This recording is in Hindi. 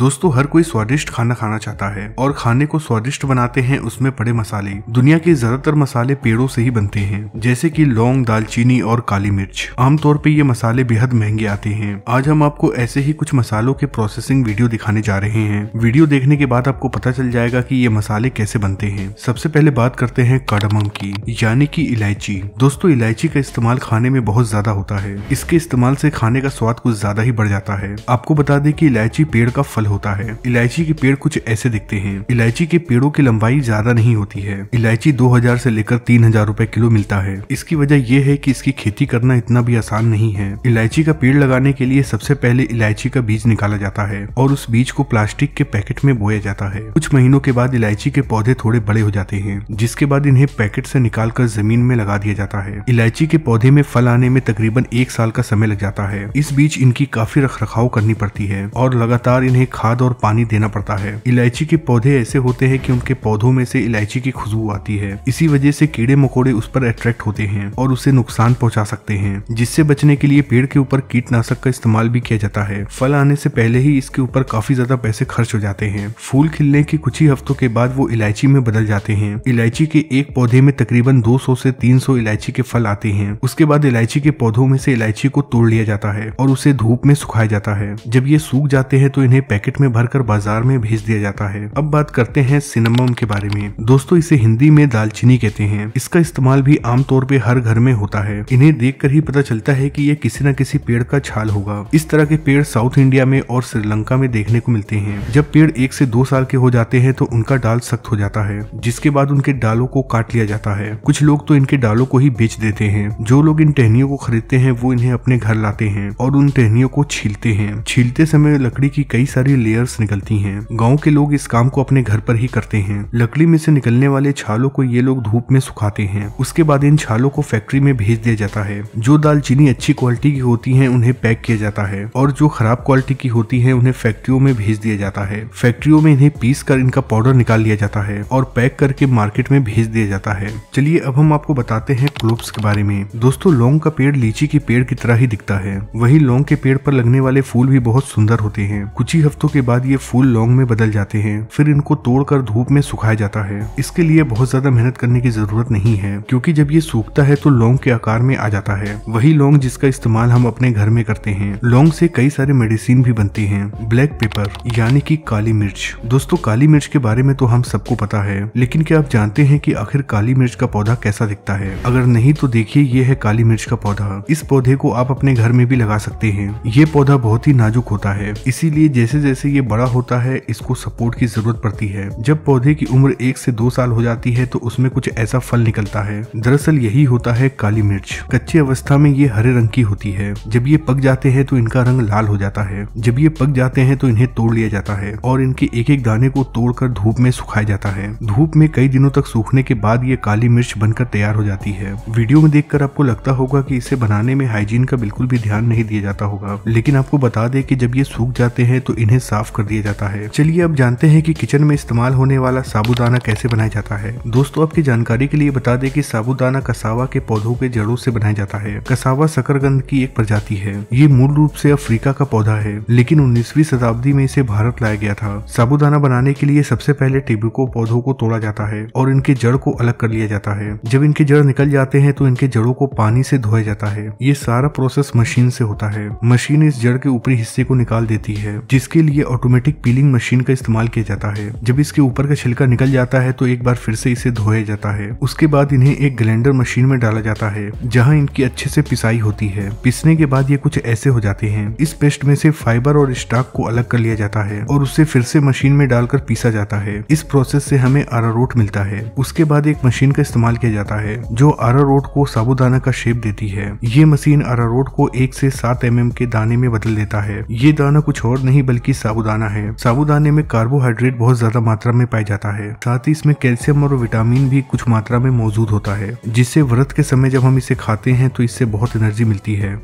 दोस्तों हर कोई स्वादिष्ट खाना खाना चाहता है और खाने को स्वादिष्ट बनाते हैं उसमें पड़े मसाले दुनिया के ज्यादातर मसाले पेड़ों से ही बनते हैं जैसे कि लौंग दालचीनी और काली मिर्च आमतौर पर ये मसाले बेहद महंगे आते हैं आज हम आपको ऐसे ही कुछ मसालों के प्रोसेसिंग वीडियो दिखाने जा रहे हैं वीडियो देखने के बाद आपको पता चल जाएगा की ये मसाले कैसे बनते हैं सबसे पहले बात करते हैं काडमम की यानी की इलायची दोस्तों इलायची का इस्तेमाल खाने में बहुत ज्यादा होता है इसके इस्तेमाल से खाने का स्वाद कुछ ज्यादा ही बढ़ जाता है आपको बता दें कि इलायची पेड़ का फल होता है इलायची के पेड़ कुछ ऐसे दिखते हैं इलायची के पेड़ों की लंबाई ज्यादा नहीं होती है इलायची 2000 से लेकर तीन हजार रूपए किलो मिलता है इसकी वजह यह है कि इसकी खेती करना इतना भी आसान नहीं है इलायची का पेड़ लगाने के लिए सबसे पहले इलायची का बीज निकाला जाता है और उस बीज को प्लास्टिक के पैकेट में बोया जाता है कुछ महीनों के बाद इलायची के पौधे थोड़े बड़े हो जाते हैं जिसके बाद इन्हें पैकेट से निकाल कर जमीन में लगा दिया जाता है इलायची के पौधे में फल आने में तकरीबन एक साल का समय लग जाता है इस बीच इनकी काफी रख रखाव करनी पड़ती है और लगातार इन्हें खाद और पानी देना पड़ता है इलायची के पौधे ऐसे होते हैं कि उनके पौधों में से इलायची की खुशबू आती है इसी वजह से कीड़े मकोड़े उस पर अट्रैक्ट होते हैं और उसे नुकसान पहुंचा सकते हैं जिससे बचने के लिए पेड़ के ऊपर कीटनाशक का इस्तेमाल भी किया जाता है फल आने से पहले ही इसके ऊपर काफी ज्यादा पैसे खर्च हो जाते हैं फूल खिलने के कुछ ही हफ्तों के बाद वो इलायची में बदल जाते हैं इलायची के एक पौधे में तकरीबन 200 से 300 इलायची के फल आते हैं उसके बाद इलायची के पौधों में से इलायची को तोड़ लिया जाता है और उसे धूप में सुखाया जाता है जब ये सूख जाते हैं तो इन्हें पैकेट पैकेट में भरकर बाजार में भेज दिया जाता है अब बात करते हैं सिनेमम के बारे में दोस्तों इसे हिंदी में दालचीनी कहते हैं इसका इस्तेमाल भी आमतौर पे हर घर में होता है इन्हें देख ही पता चलता है की ये किसी न किसी पेड़ का छाल होगा इस तरह के पेड़ साउथ इंडिया में और श्रीलंका में देखने को मिलते हैं जब पेड़ एक से दो साल के हो जाते हैं तो उनका डाल सख्त हो जाता है जिसके बाद उनके डालों को काट लिया जाता है कुछ लोग तो इनके डालों को ही बेच देते हैं जो लोग इन टहनियों को खरीदते हैं वो इन्हें अपने घर लाते हैं और उन टहनियों को छीलते हैं छीलते समय लकड़ी की कई सारी लेयर्स निकलती हैं गांव के लोग इस काम को अपने घर पर ही करते हैं लकड़ी में से निकलने वाले छालों को ये लोग धूप में सुखाते हैं उसके बाद इन छालों को फैक्ट्री में भेज दिया जाता है जो दालचीनी अच्छी क्वालिटी की होती है उन्हें पैक किया जाता है और जो खराब क्वालिटी की होती है उन्हें फैक्ट्रियों में भेज दिया जाता है फैक्ट्रियों में इन्हें पीस कर इनका पाउडर निकाल लिया जाता है और पैक करके मार्केट में भेज दिया जाता है चलिए अब हम आपको बताते हैं क्लोब्स के बारे में दोस्तों लौंग का पेड़ लीची के पेड़ की तरह ही दिखता है वही लौंग के पेड़ पर लगने वाले फूल भी बहुत सुंदर होते हैं कुछ ही हफ्तों के बाद ये फूल लौंग में बदल जाते हैं फिर इनको तोड़कर धूप में सुखाया जाता है इसके लिए बहुत ज्यादा मेहनत करने की जरूरत नहीं है क्योंकि जब ये सूखता है तो लौंग के आकार में आ जाता है वही लौंग जिसका इस्तेमाल हम अपने घर में करते हैं लौंग से कई सारे मेडिसिन भी बनती है ब्लैक पेपर यानी की काली मिर्च दोस्तों काली मिर्च के बारे में तो हम सबको पता है लेकिन क्या आप जानते हैं की आखिर काली मिर्च का पौधा कैसा दिखता है अगर नहीं तो देखिए ये है काली मिर्च का पौधा इस पौधे को आप अपने घर में भी लगा सकते हैं ये पौधा बहुत ही नाजुक होता है इसीलिए जैसे जैसे जैसे ये बड़ा होता है इसको सपोर्ट की जरूरत पड़ती है जब पौधे की उम्र एक से दो साल हो जाती है तो उसमें कुछ ऐसा फल निकलता है दरअसल यही होता है काली मिर्च कच्ची अवस्था में ये हरे रंग की होती है जब ये पक जाते हैं तो इनका रंग लाल हो जाता है जब ये पक जाते हैं तो इन्हें तोड़ लिया जाता है और इनके एक एक दाने को तोड़कर धूप में सुखाया जाता है धूप में कई दिनों तक सूखने के बाद ये काली मिर्च बनकर तैयार हो जाती है वीडियो में देखकर आपको लगता होगा कि इसे बनाने में हाइजीन का बिल्कुल भी ध्यान नहीं दिया जाता होगा लेकिन आपको बता दें कि जब ये सूख जाते हैं तो इन्हें उन्हें साफ कर दिया जाता है चलिए अब जानते हैं कि किचन में इस्तेमाल होने वाला साबुदाना कैसे बनाया जाता है दोस्तों आपकी जानकारी के लिए बता दें कि साबुदाना कसावा के पौधों के जड़ों से बनाया जाता है कसावा शकरगंद की एक प्रजाति है ये मूल रूप से अफ्रीका का पौधा है लेकिन उन्नीसवी शताब्दी में इसे भारत लाया गया था साबुदाना बनाने के लिए सबसे पहले को पौधों को तोड़ा जाता है और इनके जड़ को अलग कर लिया जाता है जब इनके जड़ निकल जाते हैं तो इनके जड़ों को पानी से धोया जाता है ये सारा प्रोसेस मशीन से होता है मशीन इस जड़ के ऊपरी हिस्से को निकाल देती है जिसके लिए ऑटोमेटिक पीलिंग मशीन का इस्तेमाल किया जाता है जब इसके ऊपर का छिलका निकल जाता है तो एक बार फिर से इसे धोया जाता है उसके बाद इन्हें एक ग्लैंडर मशीन में डाला जाता है जहाँ इनकी अच्छे से पिसाई होती है पिसने के बाद ये कुछ ऐसे हो जाते हैं इस पेस्ट में से फाइबर और स्टाक को अलग कर लिया जाता है और उसे फिर से मशीन में डालकर पीसा जाता है इस प्रोसेस से हमें अरारोट मिलता है उसके बाद एक मशीन का इस्तेमाल किया जाता है जो अरारोट को साबुदाना का शेप देती है ये मशीन अरारोट को एक से सात एम mm के दाने में बदल देता है ये दाना कुछ और नहीं बल्कि साबुदाना है साबुदाने में कार्बोहाइड्रेट बहुत ज्यादा मात्रा में पाया जाता है साथ ही इसमें कैल्शियम और विटामिन भी कुछ मात्रा में मौजूद होता है जिससे व्रत के समय जब हम इसे खाते हैं तो इससे बहुत एनर्जी मिलती है